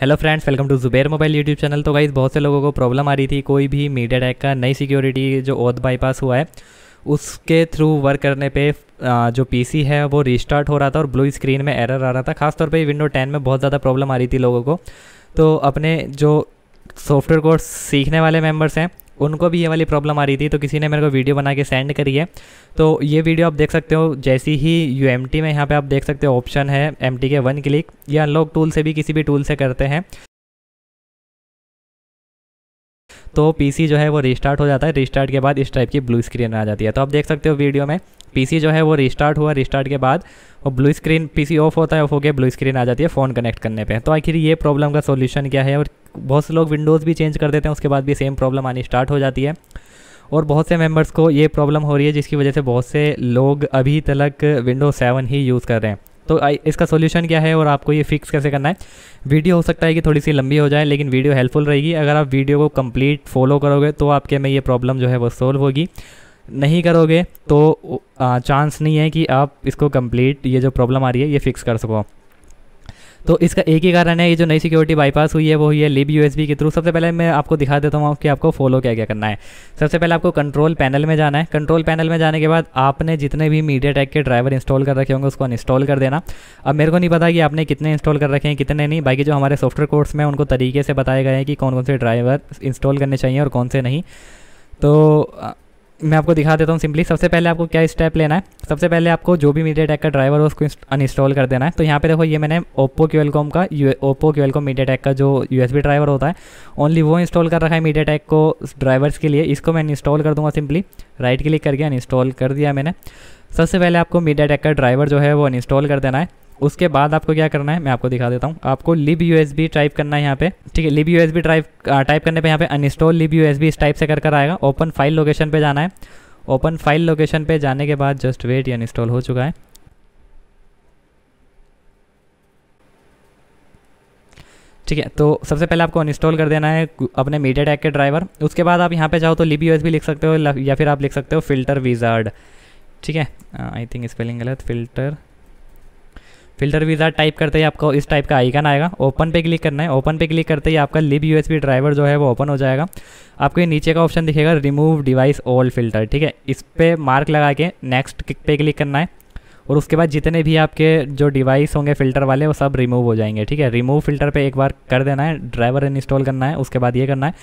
hello friends welcome to Zuber mobile YouTube channel तो guys बहुत से लोगों को प्रॉब्लम आ रही थी कोई भी मीडिया टैक का नई सिक्योरिटी जो ओथ बाईपास हुआ है उसके थ्रू वर्क करने पे जो पीसी है वो रिस्टार्ट हो रहा था और ब्लू स्क्रीन में एरर आ रहा था खासतौर पे विंडो 10 में बहुत ज़्यादा प्रॉब्लम आ रही थी लोगों को तो अपने जो सॉफ्टवेयर कोर्स सीखने वाले मेम्बर्स हैं उनको भी ये वाली प्रॉब्लम आ रही थी तो किसी ने मेरे को वीडियो बना के सेंड करी है तो ये वीडियो आप देख सकते हो जैसी ही यू में यहाँ पर आप देख सकते हो ऑप्शन है एम के वन क्लिक या अनलॉक टूल से भी किसी भी टूल से करते हैं तो पीसी जो है वो रिस्टार्ट हो जाता है रिस्टार्ट के बाद इस टाइप की ब्लू स्क्रीन आ जाती है तो आप देख सकते हो वीडियो में पीसी जो है वो रिस्टार्ट हुआ रिस्टार्ट के बाद वो ब्लू स्क्रीन पीसी ऑफ होता है ऑफ हो गया ब्लू स्क्रीन आ जाती है फ़ोन कनेक्ट करने पे तो आखिर ये प्रॉब्लम का सोल्यूशन क्या है और बहुत से लोग विंडोज़ भी चेंज कर देते हैं उसके बाद भी सेम प्रॉब्लम आनी स्टार्ट हो जाती है और बहुत से मेंबर्स को ये प्रॉब्लम हो रही है जिसकी वजह से बहुत से लोग अभी तक विंडोज़ सेवन ही यूज़ कर रहे हैं तो इसका सोल्यूशन क्या है और आपको ये फिक्स कैसे करना है वीडियो हो सकता है कि थोड़ी सी लंबी हो जाए लेकिन वीडियो हेल्पफुल रहेगी अगर आप वीडियो को कंप्लीट फॉलो करोगे तो आपके में ये प्रॉब्लम जो है वो सोल्व होगी नहीं करोगे तो चांस नहीं है कि आप इसको कंप्लीट ये जो प्रॉब्लम आ रही है ये फिक्स कर सको तो इसका एक ही कारण है ये जो नई सिक्योरिटी बाईपास हुई है वो हुई है लिब यू के थ्रू सबसे पहले मैं आपको दिखा देता हूँ कि आपको फॉलो क्या क्या करना है सबसे पहले आपको कंट्रोल पैनल में जाना है कंट्रोल पैनल में जाने के बाद आपने जितने भी मीडिया टैक के ड्राइवर इंस्टॉल कर रखे होंगे उसको इंस्टॉल कर देना अब मेरे को नहीं पता कि आपने कितने इंस्टॉल कर रखे हैं कितने नहीं बाकी जो हमारे सॉफ्टवेयर कोर्स में उनको तरीके से बताए गए हैं कि कौन कौन से ड्राइवर इंस्टॉल करने चाहिए और कौन से नहीं तो मैं आपको दिखा देता हूँ सिंपली सबसे पहले आपको क्या स्टेप लेना है सबसे पहले आपको जो भी मीडिया टेक का ड्राइवर हो उसको अनइंस्टॉल कर देना है तो यहाँ पे देखो ये मैंने ओप्पो क्यूएलकॉम का ओप्पो क्यूएलकॉम मीडिया टेक का जो यूएसबी ड्राइवर होता है ओनली वो इंस्टॉल कर रखा है मीडिया टेक को ड्राइवर्स के लिए इसको मैं इंस्टॉल कर दूँगा सिंपली राइट क्लिक करके अनइंस्टॉल कर दिया मैंने सबसे पहले आपको मीडिया टेक का ड्राइवर जो है वो अनइंस्टॉल कर देना है उसके बाद आपको क्या करना है मैं आपको दिखा देता हूँ आपको लिब यू टाइप करना है यहाँ पे ठीक है लिब यू एस टाइप करने पे यहाँ पे अनस्टॉल लिब यू इस टाइप से कर कर आएगा ओपन फाइल लोकेशन पे जाना है ओपन फाइल लोकेशन पे जाने के बाद जस्ट वेट ये अनस्टॉल हो चुका है ठीक है तो सबसे पहले आपको अनस्टॉल कर देना है अपने मीडिया टैक के ड्राइवर उसके बाद आप यहाँ पे जाओ तो लिब यू भी लिख सकते हो या फिर आप लिख सकते हो फिल्टर विजार्ड ठीक है आई थिंक स्पेलिंग गलत फिल्टर फिल्टर वीज़ा टाइप करते ही आपको इस टाइप का आइकन आएगा ओपन पे क्लिक करना है ओपन पे क्लिक करते ही आपका लिब यू ड्राइवर जो है वो ओपन हो जाएगा आपको ये नीचे का ऑप्शन दिखेगा रिमूव डिवाइस ओल्ड फिल्टर ठीक है इस पर मार्क लगा के नेक्स्ट पे क्लिक करना है और उसके बाद जितने भी आपके जो डिवाइस होंगे फ़िल्टर वाले वो सब रिमूव हो जाएंगे ठीक है रिमूव फिल्टर पे एक बार कर देना है ड्राइवर इंस्टॉल करना है उसके बाद ये करना है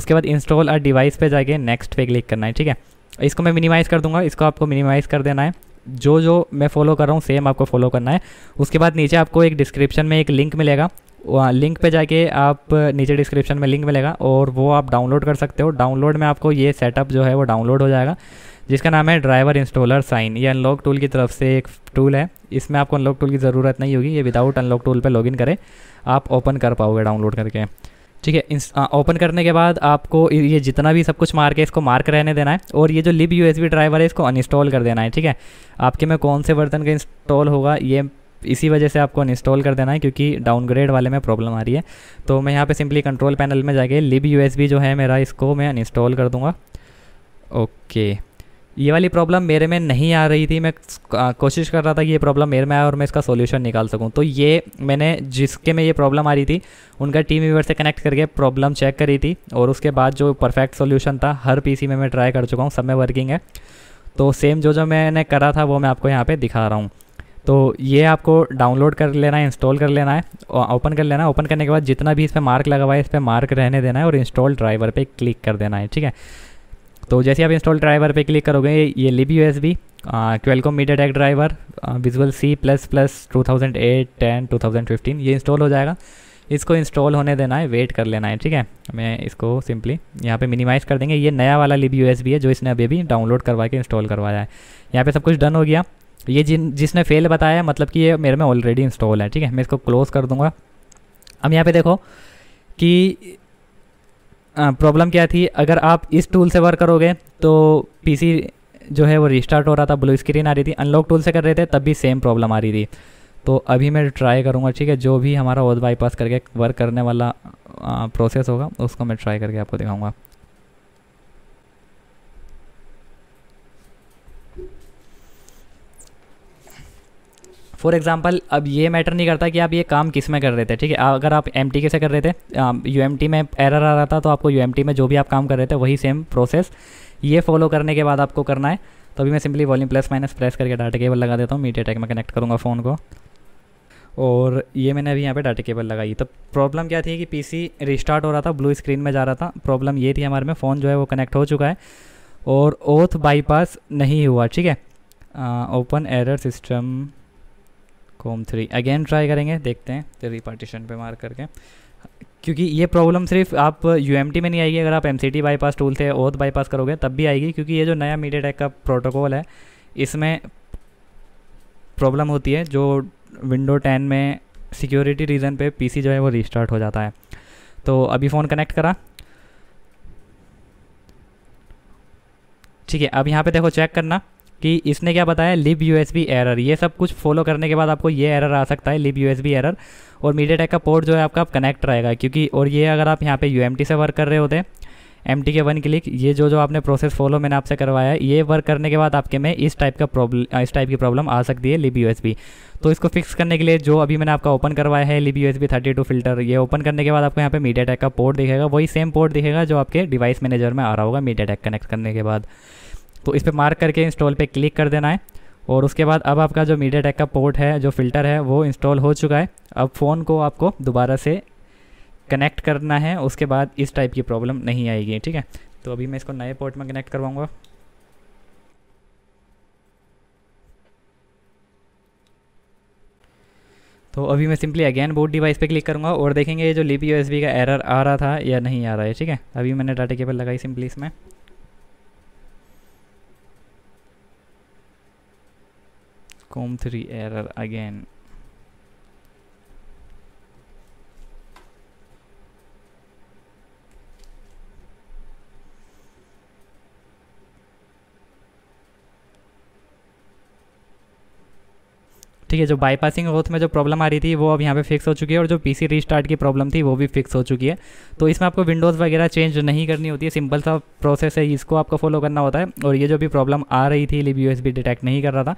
उसके बाद इंस्टॉल और डिवाइस पे जाके नेक्स्ट पे क्लिक करना है ठीक है इसको मैं मिनिमाइज़ कर दूंगा इसको आपको मिनिमाइज़ कर देना है जो जो मैं फॉलो कर रहा हूँ सेम आपको फॉलो करना है उसके बाद नीचे आपको एक डिस्क्रिप्शन में एक लिंक मिलेगा वहाँ लिंक पे जाके आप नीचे डिस्क्रिप्शन में लिंक मिलेगा और वो आप डाउनलोड कर सकते हो डाउनलोड में आपको ये सेटअप जो है वो डाउनलोड हो जाएगा जिसका नाम है ड्राइवर इंस्टॉलर साइन ये अनलॉक टूल की तरफ से एक टूल है इसमें आपको अनलॉक टूल की ज़रूरत नहीं होगी ये विदाउट अनलॉक टूल पर लॉगिन करें आप ओपन कर पाओगे डाउनलोड करके ठीक है ओपन करने के बाद आपको ये जितना भी सब कुछ मार्क है इसको मार्क रहने देना है और ये जो लिब यू ड्राइवर है इसको अनइंस्टॉल कर देना है ठीक है आपके में कौन से वर्तन का इंस्टॉल होगा ये इसी वजह से आपको अनइंस्टॉल कर देना है क्योंकि डाउनग्रेड वाले में प्रॉब्लम आ रही है तो मैं यहाँ पर सिंपली कंट्रोल पैनल में जाके लिब यू जो है मेरा इसको मैं अनइंस्टॉल कर दूँगा ओके ये वाली प्रॉब्लम मेरे में नहीं आ रही थी मैं कोशिश कर रहा था कि ये प्रॉब्लम मेरे में आए और मैं इसका सोल्यूशन निकाल सकूँ तो ये मैंने जिसके में ये प्रॉब्लम आ रही थी उनका टीम व्यूवर से कनेक्ट करके प्रॉब्लम चेक करी थी और उसके बाद जो परफेक्ट सोल्यूशन था हर पी में मैं ट्राई कर चुका हूँ सब में वर्किंग है तो सेम जो जो मैंने करा था वो मैं आपको यहाँ पर दिखा रहा हूँ तो ये आपको डाउनलोड कर लेना है इंस्टॉल कर लेना है ओपन कर लेना है ओपन करने के बाद जितना भी इस पर मार्क लगा हुआ है इस पर मार्क रहने देना है और इंस्टॉल ड्राइवर पर क्लिक कर देना है ठीक है तो जैसे आप इंस्टॉल ड्राइवर पे क्लिक करोगे ये लिब यू एस बी ट्वेल्कोम MediaTek driver visual C plus plus two thousand eight ten two thousand fifteen ये इंस्टॉल हो जाएगा इसको इंस्टॉल होने देना है वेट कर लेना है ठीक है मैं इसको सिंपली यहाँ पे मिनिमाइज़ कर देंगे ये नया वाला लिब यू है जो इसने अभी भी डाउनलोड करवा के इंस्टॉल करवाया है यहाँ पे सब कुछ डन हो गया ये जिन जिसने फेल बताया मतलब कि ये मेरे में ऑलरेडी इंस्टॉल है ठीक है मैं इसको क्लोज़ कर दूंगा अब यहाँ पे देखो कि प्रॉब्लम क्या थी अगर आप इस टूल से वर्क करोगे तो पीसी जो है वो रिस्टार्ट हो रहा था ब्लू स्क्रीन आ रही थी अनलॉक टूल से कर रहे थे तब भी सेम प्रॉब्लम आ रही थी तो अभी मैं ट्राई करूँगा ठीक है जो भी हमारा ओथ बाईपास करके वर्क करने वाला प्रोसेस होगा उसको मैं ट्राई करके आपको दिखाऊँगा फॉर एग्जाम्पल अब ये मैटर नहीं करता कि आप ये काम किस में कर रहे थे ठीक है अगर आप एम टी से कर रहे थे यू एम टी में एरर आ रहा था तो आपको यू एम टी में जो भी आप काम कर रहे थे वही सेम प्रोसेस ये फॉलो करने के बाद आपको करना है तो अभी मैं simply volume plus minus press करके डाटा केबल लगा देता हूँ मीडिया टेक में कनेक्ट करूँगा फ़ोन को और ये मैंने अभी यहाँ पे डाटा केबल लगाई तो प्रॉब्लम क्या थी कि पीसी रिस्टार्ट हो रहा था ब्लू स्क्रीन में जा रहा था प्रॉब्लम ये थी हमारे में फ़ोन जो है वो कनेक्ट हो चुका है और ओथ बाईपास नहीं हुआ ठीक है open error system com three again try करेंगे देखते हैं तो रिपार्टीशन पे मार करके क्योंकि ये प्रॉब्लम सिर्फ आप यू में नहीं आएगी अगर आप एम बाईपास टूल से ओथ बाईपास करोगे तब भी आएगी क्योंकि ये जो नया मीडिया टेक का प्रोटोकॉल है इसमें प्रॉब्लम होती है जो विंडो 10 में सिक्योरिटी रीज़न पे पीसी जो है वो रिस्टार्ट हो जाता है तो अभी फ़ोन कनेक्ट करा ठीक है अब यहाँ पे देखो चेक करना कि इसने क्या बताया लिब यू एरर ये सब कुछ फॉलो करने के बाद आपको ये एरर आ सकता है लिब यू एरर और मीडिया का पोर्ट जो है आपका कनेक्ट रहेगा क्योंकि और ये अगर आप यहाँ पे यू से वर्क कर रहे होते एम टी के वन क्लिक ये जो जो आपने प्रोसेस फॉलो मैंने आपसे करवाया है ये वर्क करने के बाद आपके में इस टाइप का प्रॉब्लम इस टाइप की प्रॉब्लम आ सकती है लिब यू तो इसको फिक्स करने के लिए जो अभी मैंने आपका ओपन करवाया है lib U thirty two filter ये ओपन करने के बाद आपको यहाँ पे मीडिया का पोर्ट दिखेगा वही सेम पोर्ट दिखेगा जो आपके डिवाइस मैनेजर में आ रहा होगा मीडिया कनेक्ट करने के बाद तो इस पर मार्क करके इंस्टॉल पर क्लिक कर देना है और उसके बाद अब आपका जो मीडिया टेक का पोर्ट है जो फ़िल्टर है वो इंस्टॉल हो चुका है अब फ़ोन को आपको दोबारा से कनेक्ट करना है उसके बाद इस टाइप की प्रॉब्लम नहीं आएगी ठीक है तो अभी मैं इसको नए पोर्ट में कनेक्ट करवाऊँगा तो अभी मैं सिंपली अगेन बोट डिवाइस पे क्लिक करूँगा और देखेंगे ये जो लिपी यू का एरर आ रहा था या नहीं आ रहा है ठीक है अभी मैंने डाटा केबल लगाई सिंपली इसमें com3 error again ठीक है जो बाईपासिंग होथ में जो प्रॉब्लम आ रही थी वो अब यहाँ पे फिक्स हो चुकी है और जो पीसी रीस्टार्ट की प्रॉब्लम थी वो भी फिक्स हो चुकी है तो इसमें आपको विंडोज़ वगैरह चेंज नहीं करनी होती है सिंपल सा प्रोसेस है इसको आपको फॉलो करना होता है और ये जो भी प्रॉब्लम आ रही थी लिब यू डिटेक्ट नहीं कर रहा था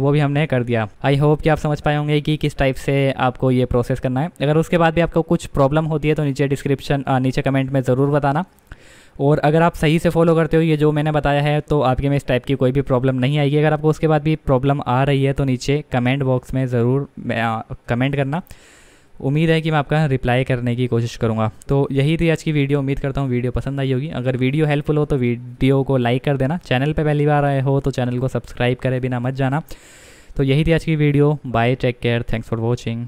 वो भी हमने कर दिया आई होप कि आप समझ पाए होंगे कि किस टाइप से आपको ये प्रोसेस करना है अगर उसके बाद भी आपको कुछ प्रॉब्लम होती है तो नीचे डिस्क्रिप्शन नीचे कमेंट में ज़रूर बताना और अगर आप सही से फॉलो करते हो ये जो मैंने बताया है तो आपके में इस टाइप की कोई भी प्रॉब्लम नहीं आएगी अगर आपको उसके बाद भी प्रॉब्लम आ रही है तो नीचे कमेंट बॉक्स में ज़रूर कमेंट करना उम्मीद है कि मैं आपका रिप्लाई करने की कोशिश करूँगा तो यही थी आज की वीडियो उम्मीद करता हूँ वीडियो पसंद आई होगी अगर वीडियो हेल्पफुल हो तो वीडियो को लाइक कर देना चैनल पर पहली बार आए हो तो चैनल को सब्सक्राइब करे बिना मत जाना तो यही थी आज की video bye take care thanks for watching